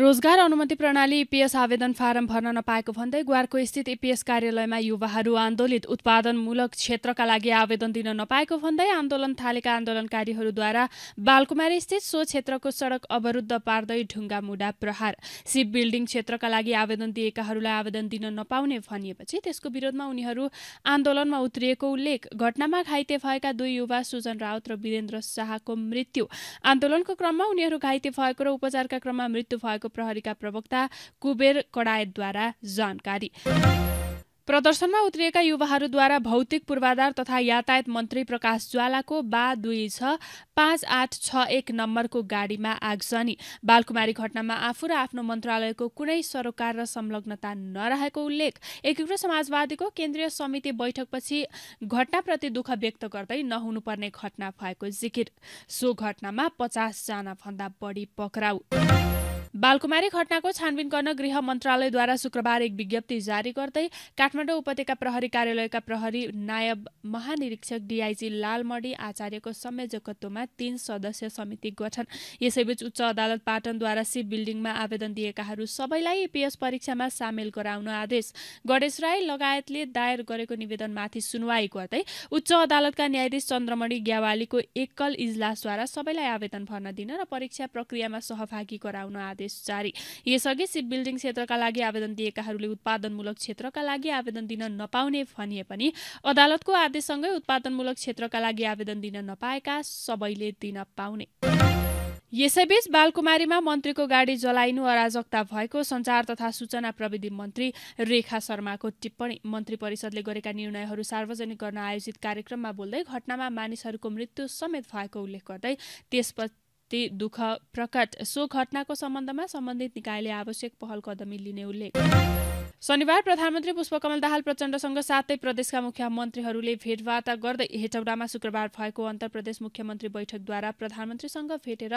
रोजगार अनुमति प्रणाली इपिएस आवेदन फारम भर्न नपाएको भन्दै ग्वारको स्थित इपिएस कार्यालयमा युवाहरू आन्दोलित उत्पादनमूलक क्षेत्रका लागि आवेदन दिन नपाएको भन्दै आन्दोलन थालेका आन्दोलनकारीहरूद्वारा बालकुमारी स्थित सो क्षेत्रको सडक अवरुद्ध पार्दै ढुङ्गा मुडा प्रहार सिप बिल्डिङ क्षेत्रका लागि आवेदन दिएकाहरूलाई आवेदन दिन नपाउने भनिएपछि त्यसको विरोधमा उनीहरू आन्दोलनमा उत्रिएको उल्लेख घटनामा घाइते भएका दुई युवा सुजन राउत र वीरेन्द्र शाहको मृत्यु आन्दोलनको क्रममा उनीहरू घाइते भएको र उपचारका क्रममा मृत्यु भएको प्रहरीका प्रवक्ता कुबेर कडायतद्वारा जानकारी प्रदर्शनमा उत्रिएका युवाहरूद्वारा भौतिक पूर्वाधार तथा यातायात मन्त्री प्रकाश ज्वालाको बा दुई छ पाँच आठ छ एक नम्बरको गाडीमा आगजनी बालकुमारी घटनामा आफू र आफ्नो मन्त्रालयको कुनै सरोकार र संलग्नता नरहेको उल्लेख एकीकृत समाजवादीको केन्द्रीय समिति बैठकपछि घटनाप्रति दुःख व्यक्त गर्दै नहुनुपर्ने घटना भएको जिकिर सो घटनामा पचासजना भन्दा बढी पक्राउ बालकुमारी घटनाको छानबिन गर्न गृह मन्त्रालयद्वारा शुक्रबार एक विज्ञप्ति जारी गर्दै काठमाडौँ उपत्यका प्रहरी कार्यालयका प्रहरी नायब महानिरीक्षक डिआइजी लालमणी आचार्यको संयोजकत्वमा तीन सदस्य समिति गठन यसैबीच उच्च अदालत पाटनद्वारा सिप बिल्डिङमा आवेदन दिएकाहरू सबैलाई एपिएस परीक्षामा सामेल गराउन आदेश गणेश राई लगायतले दायर गरेको निवेदनमाथि सुनवाई गर्दै उच्च अदालतका न्यायाधीश चन्द्रमणि ग्यावालीको एकल इजलासद्वारा सबैलाई आवेदन भर्न दिन र परीक्षा प्रक्रियामा सहभागी गराउन आदेश नोटिस जारी यसअघि सिप बिल्डिङ क्षेत्रका लागि आवेदन दिएकाहरूले उत्पादनमूलक क्षेत्रका लागि आवेदन दिन नपाउने भनिए पनि अदालतको आदेशसँगै उत्पादनमूलक क्षेत्रका लागि आवेदन दिन नपाएका सबैले दिन पाउने यसैबीच बालकुमारीमा मन्त्रीको गाडी जलाइनु अराजकता भएको सञ्चार तथा सूचना प्रविधि मन्त्री रेखा शर्माको टिप्पणी मन्त्री परिषदले गरेका निर्णयहरू सार्वजनिक गर्न आयोजित कार्यक्रममा बोल्दै घटनामा मानिसहरूको मृत्यु समेत भएको उल्लेख गर्दै त्यसपछि ती दुःख प्रकट सो घटनाको सम्बन्धमा सम्बन्धित निकायले आवश्यक पहल कदमी लिने उल्लेख शनिबार प्रधानमन्त्री पुष्पकमल दाहाल प्रचण्डसँग सातै प्रदेशका मुख्यमन्त्रीहरूले भेटवार्ता गर्दै हेटौडामा शुक्रबार भएको अन्तर प्रदेश मुख्यमन्त्री बैठकद्वारा प्रधानमन्त्रीसँग भेटेर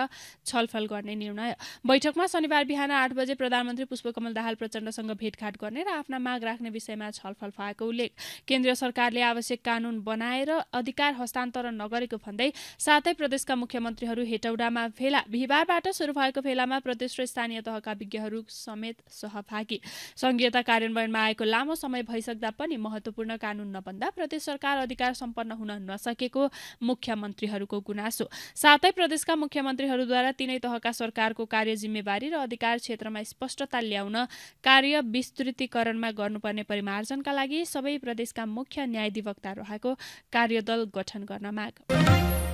छलफल गर्ने निर्णय बैठकमा शनिबार बिहान आठ बजे प्रधानमन्त्री पुष्पकमल दाहाल प्रचण्डसँग भेटघाट गर्ने र आफ्ना माग राख्ने विषयमा छलफल भएको उल्लेख केन्द्रीय सरकारले आवश्यक कानून बनाएर अधिकार हस्तान्तरण नगरेको भन्दै सातै प्रदेशका मुख्यमन्त्रीहरू हेटौडामा भेला बिहिबारबाट शुरू भएको भेलामा प्रदेश र स्थानीय तहका विज्ञहरू समेत सहभागी संघीयता कार्यान्वयनमा आएको लामो समय भइसक्दा पनि महत्त्वपूर्ण कानून नबन्दा प्रदेश सरकार अधिकार सम्पन्न हुन नसकेको मुख्यमन्त्रीहरूको गुनासो साथै प्रदेशका मुख्यमन्त्रीहरूद्वारा तीनै तहका सरकारको कार्य जिम्मेवारी र अधिकार क्षेत्रमा स्पष्टता ल्याउन कार्य विस्तृतीकरणमा गर्नुपर्ने परिमार्जनका लागि सबै प्रदेशका मुख्य न्यायाधिवक्ता रहेको कार्यदल गठन गर्न माग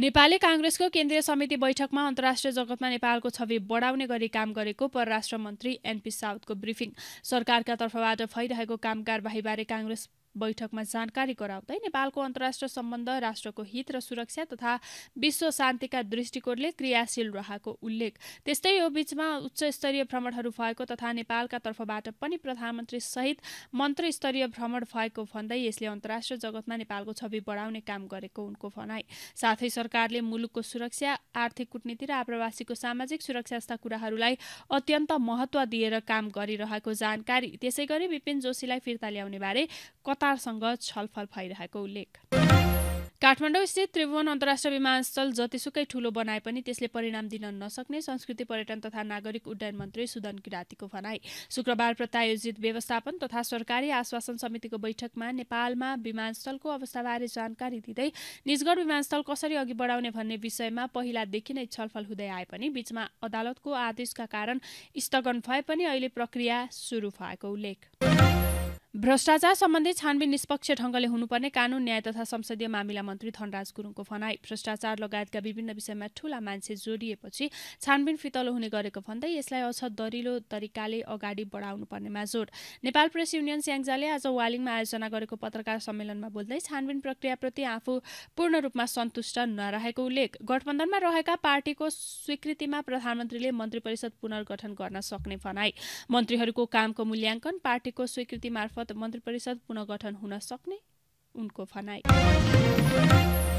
नेपाली काङ्ग्रेसको केन्द्रीय समिति बैठकमा अन्तर्राष्ट्रिय जगतमा नेपालको छवि बढाउने गरी काम गरेको परराष्ट्र मन्त्री एनपी साउदको ब्रिफिङ सरकारका तर्फबाट भइरहेको काम कारबाहीबारे काङ्ग्रेस बैठकमा जानकारी गराउँदै नेपालको अन्तर्राष्ट्रिय सम्बन्ध राष्ट्रको हित र सुरक्षा तथा विश्व शान्तिका दृष्टिकोणले क्रियाशील रहेको उल्लेख त्यस्तै यो बीचमा उच्च स्तरीय भ्रमणहरू भएको तथा नेपालका तर्फबाट पनि प्रधानमन्त्री सहित मन्त्री स्तरीय भ्रमण भएको भन्दै यसले अन्तर्राष्ट्रिय जगतमा नेपालको छवि बढाउने काम गरेको उनको भनाई साथै सरकारले मुलुकको सुरक्षा आर्थिक कुटनीति र आप्रवासीको सामाजिक सुरक्षा जस्ता कुराहरूलाई अत्यन्त महत्व दिएर काम गरिरहेको जानकारी त्यसै गरी विपिन जोशीलाई फिर्ता ल्याउने बारे कतारसँग छलफल भइरहेको उल्लेख काठमाडौँ स्थित त्रिभुवन अन्तर्राष्ट्रिय विमानस्थल जतिसुकै ठूलो बनाए पनि त्यसले परिणाम दिन नसक्ने संस्कृति पर्यटन तथा नागरिक उड्डयन मन्त्री सुदन किरातीको भनाई शुक्रबार प्रत्यायोजित व्यवस्थापन तथा सरकारी आश्वासन समितिको बैठकमा नेपालमा विमानस्थलको अवस्थाबारे जानकारी दिँदै निजगढ विमानस्थल कसरी अघि बढाउने भन्ने विषयमा पहिलादेखि नै छलफल हुँदै आए पनि बीचमा अदालतको आदेशका कारण स्थगन भए पनि अहिले प्रक्रिया सुरु भएको उल्लेख भ्रष्टाचार सम्बन्धी छानबिन निष्पक्ष ढङ्गले हुनुपर्ने कानुन न्याय तथा संसदीय मामिला मन्त्री धनराज गुरुङको भनाई भ्रष्टाचार लगायतका विभिन्न विषयमा ठूला मान्छे जोडिएपछि छानबिन फितलो हुने गरेको भन्दै यसलाई अझ दरिलो तरिकाले अगाडि बढाउनु पर्नेमा जोड नेपाल प्रेस युनियन स्याङ्जाले आज वालिङमा आयोजना गरेको पत्रकार सम्मेलनमा बोल्दै छानबिन प्रक्रियाप्रति आफू पूर्ण रूपमा सन्तुष्ट नरहेको उल्लेख गठबन्धनमा रहेका पार्टीको स्वीकृतिमा प्रधानमन्त्रीले मन्त्री परिषद पुनर्गठन गर्न सक्ने भनाई मन्त्रीहरूको कामको मूल्याङ्कन पार्टीको स्वीकृति मार्फत मार्फत मन्त्री परिषद पुनर्गठन हुन सक्ने उनको भनाई